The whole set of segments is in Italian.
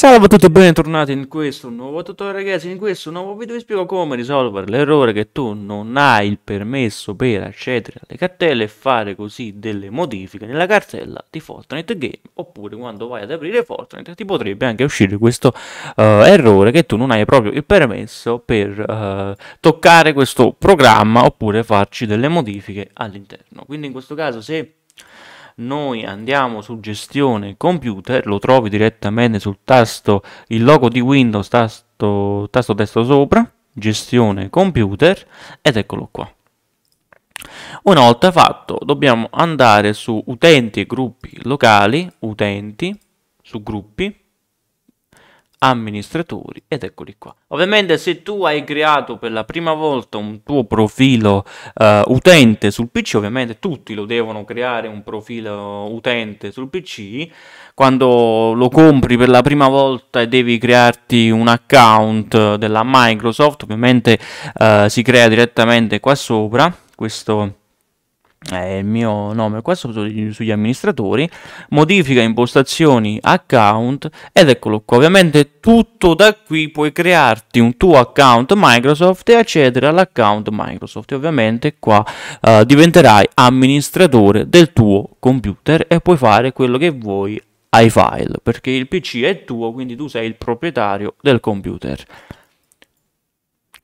Salve a tutti e bentornati in questo nuovo tutorial ragazzi, in questo nuovo video vi spiego come risolvere l'errore che tu non hai il permesso per accedere alle cartelle e fare così delle modifiche nella cartella di Fortnite Game oppure quando vai ad aprire Fortnite ti potrebbe anche uscire questo uh, errore che tu non hai proprio il permesso per uh, toccare questo programma oppure farci delle modifiche all'interno quindi in questo caso se noi andiamo su gestione computer, lo trovi direttamente sul tasto, il logo di Windows, tasto, tasto destro sopra, gestione computer, ed eccolo qua. Una volta fatto dobbiamo andare su utenti e gruppi locali, utenti, su gruppi, amministratori ed eccoli qua. Ovviamente se tu hai creato per la prima volta un tuo profilo uh, utente sul PC, ovviamente tutti lo devono creare un profilo eh, utente sul PC, quando lo compri per la prima volta e devi crearti un account eh, della Microsoft, ovviamente uh, si crea direttamente qua sopra questo eh, il mio nome qua su, sugli amministratori, modifica impostazioni account ed eccolo qua, ovviamente tutto da qui puoi crearti un tuo account Microsoft e accedere all'account Microsoft e ovviamente qua eh, diventerai amministratore del tuo computer e puoi fare quello che vuoi ai file perché il PC è tuo quindi tu sei il proprietario del computer.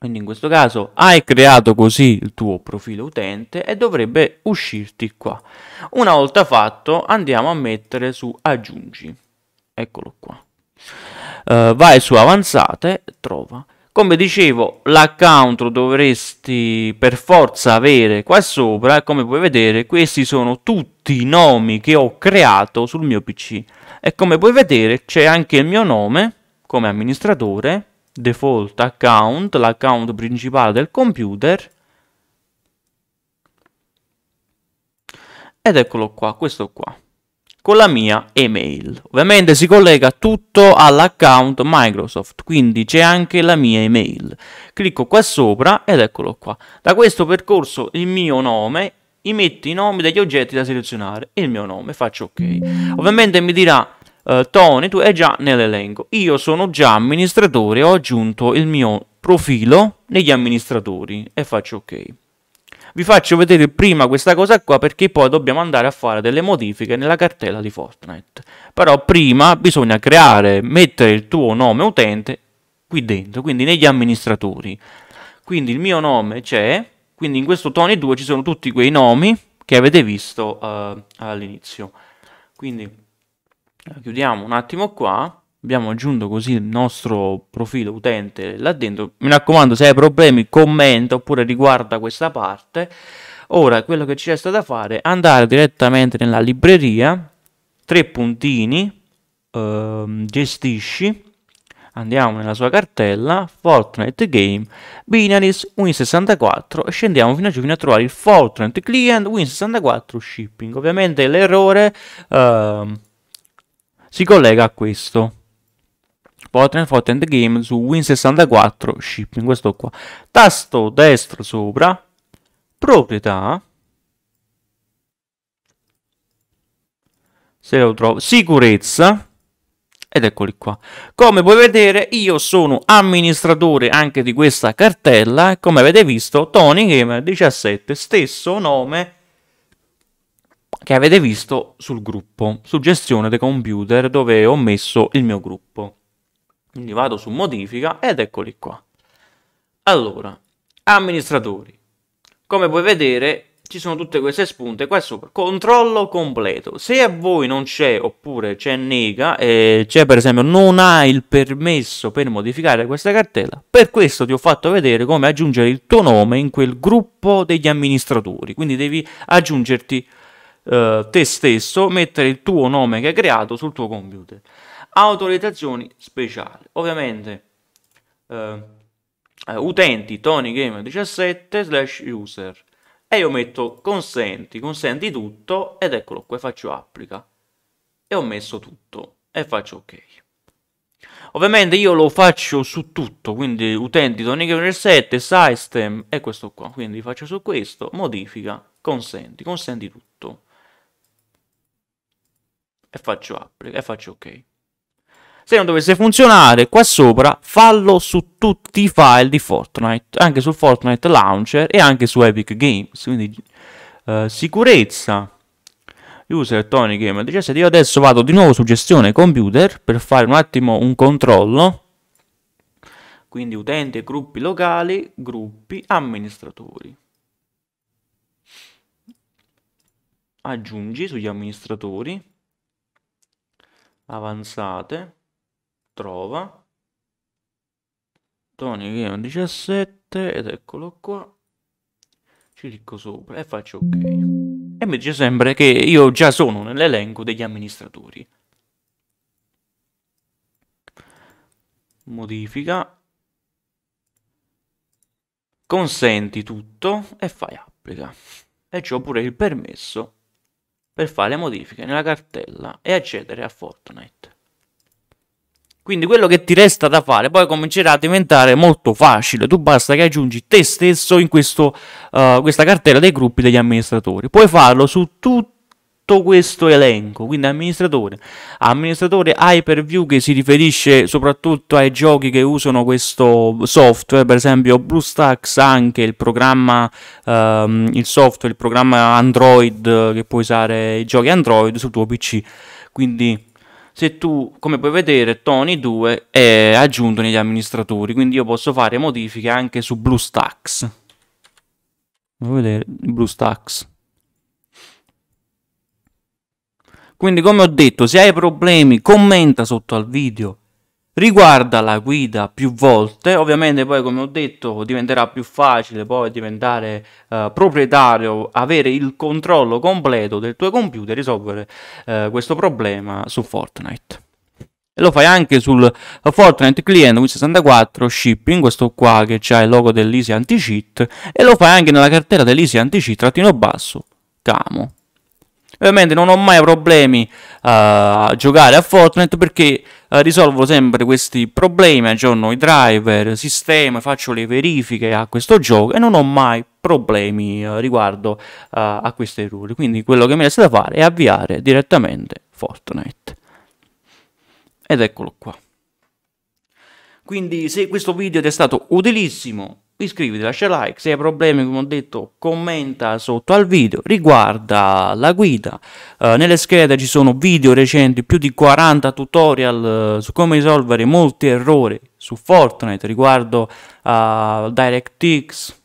Quindi in questo caso hai creato così il tuo profilo utente e dovrebbe uscirti qua. Una volta fatto andiamo a mettere su aggiungi. Eccolo qua. Uh, vai su avanzate, trova. Come dicevo, l'account lo dovresti per forza avere qua sopra come puoi vedere questi sono tutti i nomi che ho creato sul mio PC. E come puoi vedere c'è anche il mio nome come amministratore default account, l'account principale del computer ed eccolo qua, questo qua con la mia email. Ovviamente si collega tutto all'account Microsoft, quindi c'è anche la mia email. Clicco qua sopra ed eccolo qua. Da questo percorso il mio nome, metto i nomi degli oggetti da selezionare, il mio nome, faccio ok. Ovviamente mi dirà eh, Tony tu è già nell'elenco. Io sono già amministratore, ho aggiunto il mio profilo negli amministratori e faccio ok. Vi faccio vedere prima questa cosa qua perché poi dobbiamo andare a fare delle modifiche nella cartella di Fortnite. Però prima bisogna creare, mettere il tuo nome utente qui dentro, quindi negli amministratori. Quindi il mio nome c'è, quindi in questo Tony 2 ci sono tutti quei nomi che avete visto uh, all'inizio. Quindi eh, chiudiamo un attimo qua abbiamo aggiunto così il nostro profilo utente là dentro mi raccomando se hai problemi commenta oppure riguarda questa parte ora quello che ci resta da fare è andare direttamente nella libreria tre puntini ehm, gestisci andiamo nella sua cartella Fortnite Game Binaries Win64 e scendiamo fino a, fino a trovare il Fortnite Client Win64 Shipping ovviamente l'errore ehm, si collega a questo. Portland Fort Game su Win64 Shipping, questo qua. Tasto destro sopra, proprietà, se lo trovo, sicurezza, ed eccoli qua. Come puoi vedere io sono amministratore anche di questa cartella, come avete visto Tony Gamer 17, stesso nome che avete visto sul gruppo, su gestione dei computer dove ho messo il mio gruppo. Quindi vado su modifica ed eccoli qua. Allora, amministratori. Come puoi vedere ci sono tutte queste spunte qua sopra. Controllo completo. Se a voi non c'è oppure c'è nega, eh, c'è per esempio non hai il permesso per modificare questa cartella, per questo ti ho fatto vedere come aggiungere il tuo nome in quel gruppo degli amministratori. Quindi devi aggiungerti eh, te stesso mettere il tuo nome che hai creato sul tuo computer. Autorizzazioni speciali. Ovviamente eh, eh utenti tonygamer17 slash user e io metto consenti, consenti tutto ed eccolo qua, faccio applica e ho messo tutto e faccio ok. Ovviamente io lo faccio su tutto, quindi utenti tonygamer 7, System e questo qua, quindi faccio su questo, modifica, consenti, consenti tutto e faccio applica e faccio ok. Se non dovesse funzionare qua sopra, fallo su tutti i file di Fortnite, anche sul Fortnite Launcher e anche su Epic Games. Quindi eh, sicurezza, user Tony Game 17. Io adesso vado di nuovo su gestione computer per fare un attimo un controllo. Quindi utente, gruppi locali, gruppi, amministratori. Aggiungi sugli amministratori avanzate, trova, Tony Game 17 ed eccolo qua, ci clicco sopra e faccio ok. E mi dice sempre che io già sono nell'elenco degli amministratori. Modifica. Consenti tutto e fai applica. E ho pure il permesso per fare le modifiche nella cartella e accedere a Fortnite. Quindi quello che ti resta da fare poi comincerà a diventare molto facile, tu basta che aggiungi te stesso in questo, uh, questa cartella dei gruppi degli amministratori. Puoi farlo su tutti tutto questo elenco, quindi amministratore, amministratore Hyperview che si riferisce soprattutto ai giochi che usano questo software, per esempio BlueStacks anche il programma, ehm, il software, il programma Android che puoi usare i giochi Android sul tuo PC, quindi se tu, come puoi vedere, Tony 2 è aggiunto negli amministratori, quindi io posso fare modifiche anche su BlueStacks. Vedete, BlueStacks. Quindi come ho detto, se hai problemi commenta sotto al video, riguarda la guida più volte, ovviamente poi come ho detto diventerà più facile poi diventare eh, proprietario, avere il controllo completo del tuo computer e risolvere eh, questo problema su Fortnite. E lo fai anche sul Fortnite Client Win64 Shipping, questo qua che c'ha il logo dell'Easy Anti-Cheat, e lo fai anche nella cartella dell'Easy Anti-Cheat trattino basso, Camo. Ovviamente non ho mai problemi eh, a giocare a Fortnite perché eh, risolvo sempre questi problemi, aggiorno i driver, sistema, faccio le verifiche a questo gioco e non ho mai problemi eh, riguardo a questi errori. Quindi quello che mi resta da fare è avviare direttamente Fortnite. Ed eccolo qua. Quindi se questo video ti è stato utilissimo iscriviti, lascia like, se hai problemi come ho detto commenta sotto al video, riguarda la guida, uh, nelle schede ci sono video recenti, più di 40 tutorial uh, su come risolvere molti errori su Fortnite riguardo a uh, DirectX,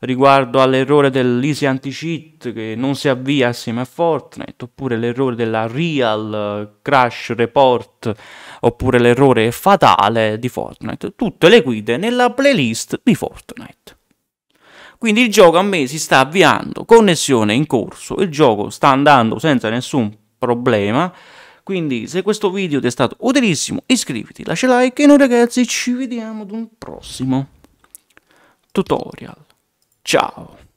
riguardo all'errore dell'Easy Anti-Cheat che non si avvia assieme a Fortnite, oppure l'errore della Real eh, Crash Report, oppure l'errore fatale di Fortnite. Tutte le guide nella playlist di Fortnite. Quindi il gioco a me si sta avviando, connessione in corso, il gioco sta andando senza nessun problema. Quindi se questo video ti è stato utilissimo iscriviti, lascia like e noi ragazzi ci vediamo ad un prossimo tutorial. Tchau!